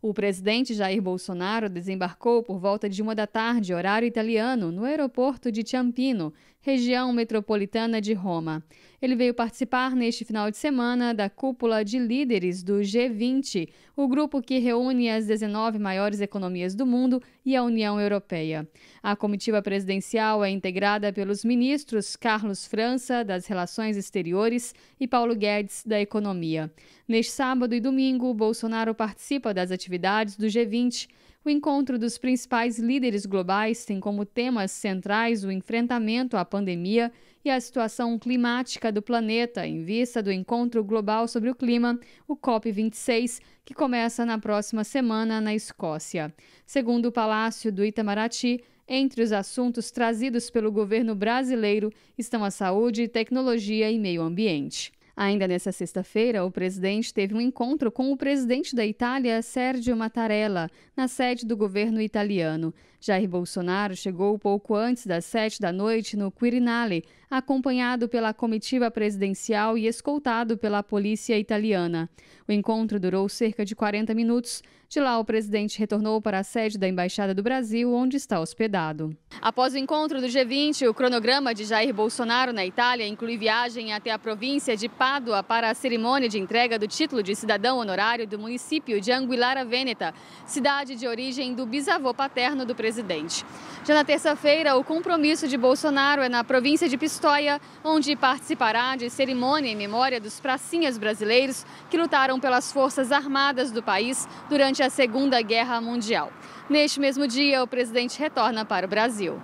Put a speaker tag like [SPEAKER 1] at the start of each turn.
[SPEAKER 1] O presidente Jair Bolsonaro desembarcou por volta de uma da tarde, horário italiano, no aeroporto de Ciampino, região metropolitana de Roma. Ele veio participar neste final de semana da cúpula de líderes do G20, o grupo que reúne as 19 maiores economias do mundo e a União Europeia. A comitiva presidencial é integrada pelos ministros Carlos França, das Relações Exteriores, e Paulo Guedes, da Economia. Neste sábado e domingo, Bolsonaro participa das atividades do G20. O encontro dos principais líderes globais tem como temas centrais o enfrentamento à pandemia e a situação climática do planeta, em vista do Encontro Global sobre o Clima, o COP26, que começa na próxima semana na Escócia. Segundo o Palácio do Itamaraty, entre os assuntos trazidos pelo governo brasileiro estão a saúde, tecnologia e meio ambiente. Ainda nesta sexta-feira, o presidente teve um encontro com o presidente da Itália, Sergio Mattarella, na sede do governo italiano. Jair Bolsonaro chegou pouco antes das sete da noite no Quirinale, acompanhado pela comitiva presidencial e escoltado pela polícia italiana. O encontro durou cerca de 40 minutos. De lá, o presidente retornou para a sede da Embaixada do Brasil, onde está hospedado. Após o encontro do G20, o cronograma de Jair Bolsonaro na Itália inclui viagem até a província de Pádua para a cerimônia de entrega do título de cidadão honorário do município de Anguillara Veneta, cidade de origem do bisavô paterno do presidente. Já na terça-feira, o compromisso de Bolsonaro é na província de Pistoia, onde participará de cerimônia em memória dos pracinhas brasileiros que lutaram pelas Forças Armadas do país durante a Segunda Guerra Mundial. Neste mesmo dia, o presidente retorna para o Brasil.